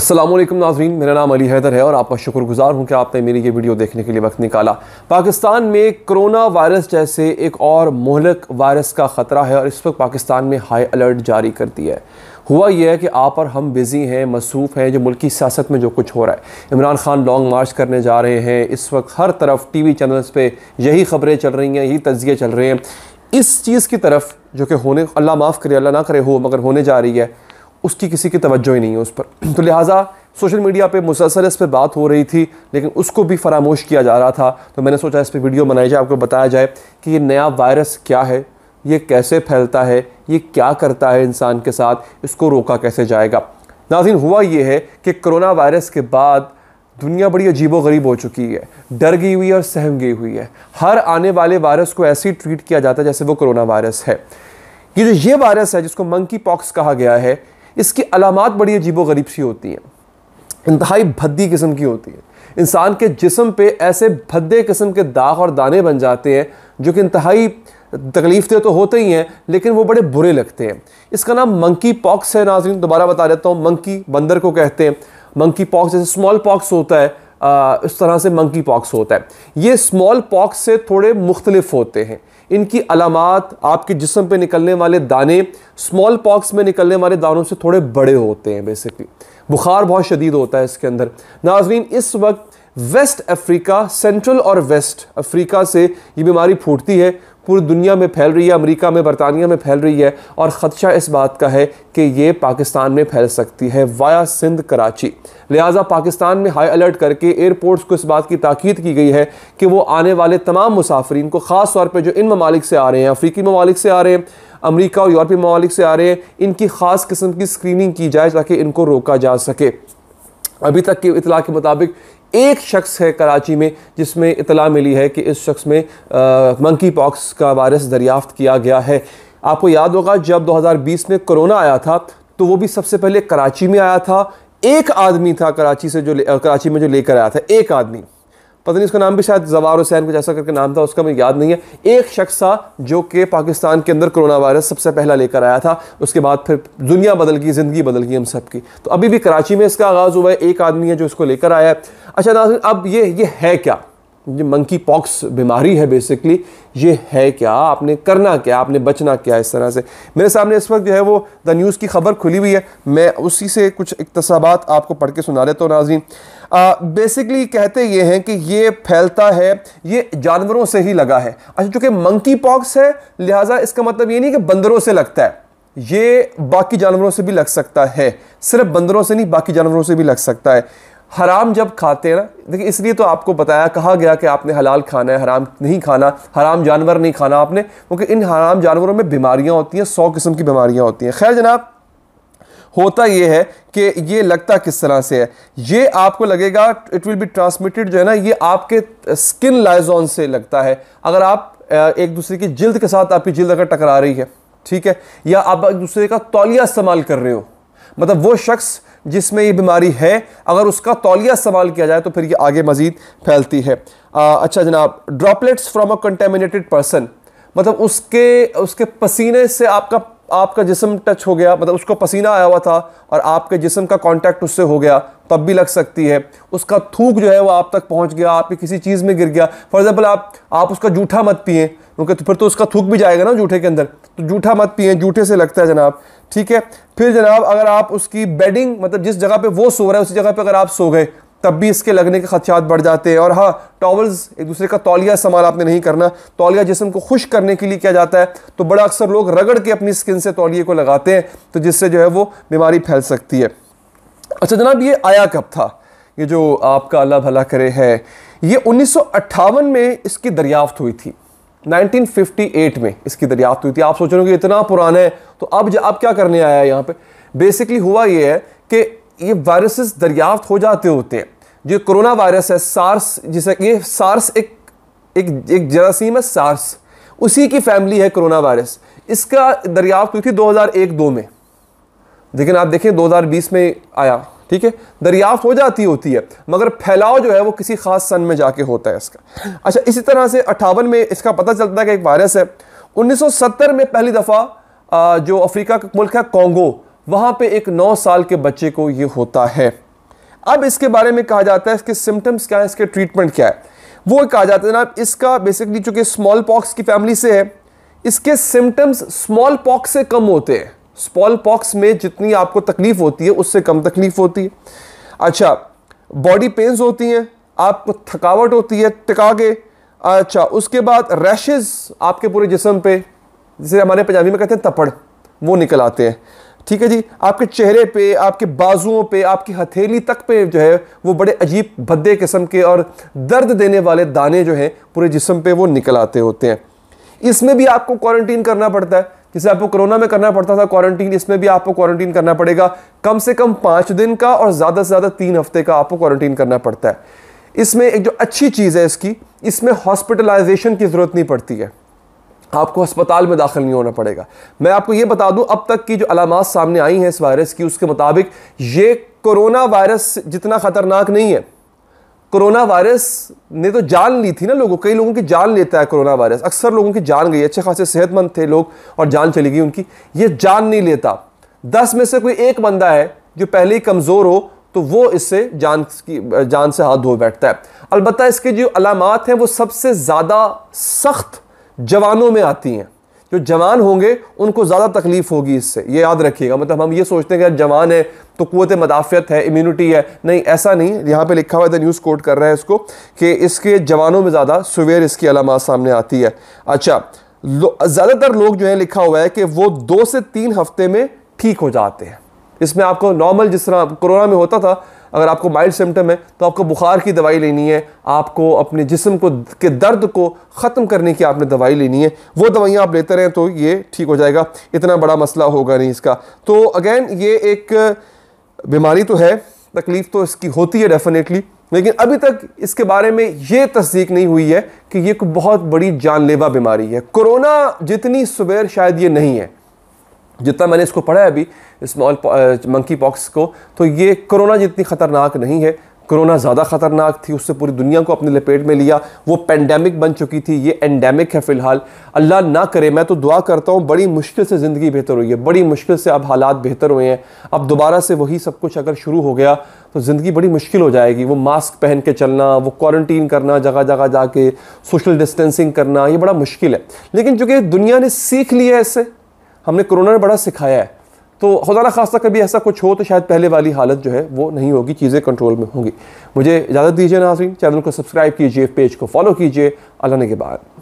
असलम नाजरीन मेरा नाम अली हैदर है और आपका शुक्रगुजार हूँ कि आपने मेरी ये वीडियो देखने के लिए वक्त निकाला पाकिस्तान में कोरोना वायरस जैसे एक और मोहलक वायरस का ख़तरा है और इस वक्त पाकिस्तान में हाई अलर्ट जारी कर दिया है हुआ यह है कि आप और हम बिज़ी हैं मसरूफ़ हैं जो मुल्की सियासत में जो कुछ हो रहा है इमरान खान लॉन्ग मार्च करने जा रहे हैं इस वक्त हर तरफ टी वी चैनल्स पर यही खबरें चल रही हैं यही तजिए चल रहे हैं इस चीज़ की तरफ जो कि होने अल्लाह माफ़ करे अल्लाह ना करे हो मगर होने जा रही है उसकी किसी की तवज्जो ही नहीं है उस पर तो लिहाजा सोशल मीडिया पे मुसलसल इस पर बात हो रही थी लेकिन उसको भी फरामोश किया जा रहा था तो मैंने सोचा इस पर वीडियो बनाई जाए आपको बताया जाए कि ये नया वायरस क्या है ये कैसे फैलता है ये क्या करता है इंसान के साथ इसको रोका कैसे जाएगा नाजिन हुआ ये है कि कोरोना वायरस के बाद दुनिया बड़ी अजीबो गरीब हो चुकी है डर गई हुई है और सहम गई हुई है हर आने वाले वायरस को ऐसे ही ट्रीट किया जाता है जैसे वो कोरोना वायरस है ये जो ये वायरस है जिसको मंकी पॉक्स कहा गया है इसकी अलामत बड़ी अजीब गरीब सी होती हैं इंतहाई भद्दी किस्म की होती है इंसान के जिसम पे ऐसे भद्दे किस्म के दाग और दाने बन जाते हैं जो कि इंतहाई तकलीफ तो होते ही हैं लेकिन वो बड़े बुरे लगते हैं इसका नाम मंकी पॉक्स है नाजरीन दोबारा बता देता हूँ मंकी बंदर को कहते हैं मंकी पॉक्स जैसे स्मॉल पॉक्स होता है आ, इस तरह से मंकी पॉक्स होता है ये स्मॉल पॉक्स से थोड़े मुख्तलिफ होते हैं इनकी अलामत आपके जिसम पे निकलने वाले दाने स्मॉल पॉक्स में निकलने वाले दानों से थोड़े बड़े होते हैं बेसिकली बुखार बहुत शदीद होता है इसके अंदर नाजरीन इस वक्त वेस्ट अफ्रीका सेंट्रल और वेस्ट अफ्रीका से ये बीमारी फूटती है पूरी दुनिया में फैल रही है अमेरिका में बरतानिया में फैल रही है और ख़दशा इस बात का है कि ये पाकिस्तान में फैल सकती है वाया सिंध कराची लिहाजा पाकिस्तान में हाई अलर्ट करके एयरपोर्ट्स को इस बात की ताकीद की गई है कि वो आने वाले तमाम मुसाफरीन को ख़ास तौर पर जो इन ममालिक से आ रहे हैं अफ्रीकी ममालिक से आ रहे हैं अमरीका और यूरोपीय ममालिक से आ रहे हैं इनकी ख़ास किस्म की स्क्रीनिंग की जाए ताकि इनको रोका जा सके अभी तक की इतला के मुताबिक एक शख्स है कराची में जिसमें इतला मिली है कि इस शख्स में मंकी पॉक्स का वायरस दरियाफ्त किया गया है आपको याद होगा जब 2020 में कोरोना आया था तो वो भी सबसे पहले कराची में आया था एक आदमी था कराची से जो कराची में जो लेकर आया था एक आदमी पता नहीं उसका नाम भी शायद जवार हुसैन कुछ ऐसा करके नाम था उसका मुझे याद नहीं है एक शख्स था जो कि पाकिस्तान के अंदर कोरोना वायरस सबसे पहला लेकर आया था उसके बाद फिर दुनिया बदल गई ज़िंदगी बदल गई हम सब की तो अभी भी कराची में इसका आगाज़ हुआ है एक आदमी है जो इसको लेकर आया है अच्छा नाजन अब ये ये है क्या ये मंकी पॉक्स बीमारी है बेसिकली ये है क्या आपने करना क्या आपने बचना क्या इस तरह से मेरे सामने इस वक्त जो है वो द न्यूज़ की खबर खुली हुई है मैं उसी से कुछ इकतसाबात आपको पढ़ के सुना लेता हूँ नाजीन बेसिकली कहते ये हैं कि ये फैलता है ये जानवरों से ही लगा है अच्छा चूँकि मंकी पॉक्स है लिहाजा इसका मतलब ये नहीं कि बंदरों से लगता है ये बाकी जानवरों से भी लग सकता है सिर्फ बंदरों से नहीं बाकी जानवरों से भी लग सकता है हराम जब खाते हैं ना देखिए इसलिए तो आपको बताया कहा गया कि आपने हलाल खाना है हराम नहीं खाना हराम जानवर नहीं खाना आपने क्योंकि इन हराम जानवरों में बीमारियां होती हैं सौ किस्म की बीमारियां होती हैं खैर जनाब होता यह है कि ये लगता किस तरह से है ये आपको लगेगा इट विल बी ट्रांसमिटेड जो है ना ये आपके स्किन लाइजोन से लगता है अगर आप एक दूसरे की जिल्द के साथ आपकी जिल्द अगर टकरा रही है ठीक है या आप एक दूसरे का तौलिया इस्तेमाल कर रहे हो मतलब वो शख्स जिसमें ये बीमारी है अगर उसका तौलिया सवाल किया जाए तो फिर ये आगे मज़ीद फैलती है आ, अच्छा जनाब droplets from a contaminated person मतलब उसके उसके पसीने से आपका आपका जिसम टच हो गया मतलब उसको पसीना आया हुआ था और आपके जिसम का कांटेक्ट उससे हो गया तब भी लग सकती है उसका थूक जो है वो आप तक पहुंच गया आपकी किसी चीज़ में गिर गया फॉर एग्ज़ाम्पल आप आप उसका जूठा मत पिए क्योंकि तो फिर तो उसका थूक भी जाएगा ना जूठे के अंदर तो जूठा मत पिए जूठे से लगता है जनाब ठीक है फिर जनाब अगर आप उसकी बेडिंग मतलब जिस जगह पे वो सो रहा है उसी जगह पे अगर आप सो गए तब भी इसके लगने के खदशात बढ़ जाते हैं और हाँ टॉवल्स एक दूसरे का तौलिया इस्तेमाल आपने नहीं करना तौलिया जिसम को खुश करने के लिए किया जाता है तो बड़ा अक्सर लोग रगड़ के अपनी स्किन से तौलिए को लगाते हैं तो जिससे जो है वो बीमारी फैल सकती है अच्छा जनाब ये आया कब था ये जो आपका अल्लाह भला करे है ये उन्नीस में इसकी दरियाफ्त हुई थी 1958 में इसकी दरियाफ्त हुई थी आप सोच रहे हो कि इतना पुराना है तो अब अब क्या करने आया है यहाँ पे बेसिकली हुआ ये है कि ये वायरसेस दरियाफ्त हो जाते होते हैं जो कोरोना वायरस है सार्स जिसे ये सार्स एक एक एक जरासीम है सार्स उसी की फैमिली है कोरोना वायरस इसका दरियाफ्त हुई थी 2001 दो में लेकिन आप देखें 2020 में आया ठीक है दरियाफ्त हो जाती होती है मगर फैलाव जो है वो किसी खास सन में जाके होता है इसका अच्छा इसी तरह से अट्ठावन में इसका पता चलता है कि एक वायरस है 1970 में पहली दफ़ा जो अफ्रीका का मुल्क है कॉन्गो वहाँ पे एक नौ साल के बच्चे को ये होता है अब इसके बारे में कहा जाता है इसके सिम्टम्स क्या है इसके ट्रीटमेंट क्या है वो कहा जाता है जनाब इसका बेसिकली चूंकि स्मॉल पॉक्स की फैमिली से है इसके सिम्टम्स स्मॉल पॉक्स से कम होते हैं स्मॉल पॉक्स में जितनी आपको तकलीफ होती है उससे कम तकलीफ होती है अच्छा बॉडी पेन्स होती हैं आपको थकावट होती है टिका के अच्छा उसके बाद रैशेज आपके पूरे जिसम पे जिसे हमारे पंजाबी में कहते हैं तपड़ वो निकल आते हैं ठीक है जी आपके चेहरे पे आपके बाजुओं पे आपकी हथेली तक पे जो है वो बड़े अजीब भद्दे किस्म के और दर्द देने वाले दाने जो हैं पूरे जिसम पे वो निकल आते होते हैं इसमें भी आपको क्वारंटीन करना पड़ता है जैसे आपको कोरोना में करना पड़ता था क्वारंटीन इसमें भी आपको क्वारंटीन करना पड़ेगा कम से कम पाँच दिन का और ज़्यादा से ज़्यादा तीन हफ्ते का आपको क्वारंटीन करना पड़ता है इसमें एक जो अच्छी चीज़ है इसकी इसमें हॉस्पिटलाइजेशन की ज़रूरत नहीं पड़ती है आपको अस्पताल में दाखिल नहीं होना पड़ेगा मैं आपको ये बता दूं अब तक की जो अलामत सामने आई हैं इस वायरस की उसके मुताबिक ये कोरोना वायरस जितना ख़तरनाक नहीं है कोरोना वायरस ने तो जान ली थी ना लोगों कई लोगों की जान लेता है कोरोना वायरस अक्सर लोगों की जान गई अच्छे खासे सेहतमंद थे लोग और जान चली गई उनकी ये जान नहीं लेता दस में से कोई एक बंदा है जो पहले ही कमज़ोर हो तो वो इससे जान की जान से हाथ धो बैठता है अलबत्त इसके जो अलामत हैं वो सबसे ज़्यादा सख्त जवानों में आती हैं जो जवान होंगे उनको ज़्यादा तकलीफ़ होगी इससे ये याद रखिएगा मतलब हम ये सोचते हैं कि जवान है तो कुत मदाफ़ियत है इम्यूनिटी है नहीं ऐसा नहीं यहाँ पे लिखा हुआ है न्यूज़ कोट कर रहा है इसको कि इसके जवानों में ज़्यादा सुवेर इसकी अलामत सामने आती है अच्छा लो, ज़्यादातर लोग जो है लिखा हुआ है कि वो दो से तीन हफ्ते में ठीक हो जाते हैं इसमें आपको नॉर्मल जिस तरह कोरोना में होता था अगर आपको माइल्ड सिम्टम है तो आपको बुखार की दवाई लेनी है आपको अपने जिसम को के दर्द को ख़त्म करने की आपने दवाई लेनी है वो दवाइयाँ आप लेते रहें तो ये ठीक हो जाएगा इतना बड़ा मसला होगा नहीं इसका तो अगेन ये एक बीमारी तो है तकलीफ़ तो इसकी होती है डेफिनेटली लेकिन अभी तक इसके बारे में ये तस्दीक नहीं हुई है कि ये एक बहुत बड़ी जानलेवा बीमारी है कोरोना जितनी सुबेर शायद ये नहीं है जितना मैंने इसको पढ़ा है अभी स्मॉल मंकी पॉक्स को तो ये कोरोना जितनी ख़तरनाक नहीं है कोरोना ज़्यादा ख़तरनाक थी उससे पूरी दुनिया को अपने लपेट में लिया वो पेंडेमिक बन चुकी थी ये एंडेमिक है फ़िलहाल अल्लाह ना करे मैं तो दुआ करता हूँ बड़ी मुश्किल से ज़िंदगी बेहतर हुई है बड़ी मुश्किल से अब हालात बेहतर हुए हैं अब दोबारा से वही सब कुछ अगर शुरू हो गया तो ज़िंदगी बड़ी मुश्किल हो जाएगी वो मास्क पहन के चलना वो क्वारंटीन करना जगह जगह जाके सोशल डिस्टेंसिंग करना ये बड़ा मुश्किल है लेकिन चूँकि दुनिया ने सीख लिया है इससे हमने कोरोना ने बड़ा सिखाया है तो खुदा खासा कभी ऐसा कुछ हो तो शायद पहले वाली हालत जो है वो नहीं होगी चीज़ें कंट्रोल में होंगी मुझे इजाज़त दीजिए नाजरीन चैनल को सब्सक्राइब कीजिए पेज को फॉलो कीजिए अल्लाह ने के बाद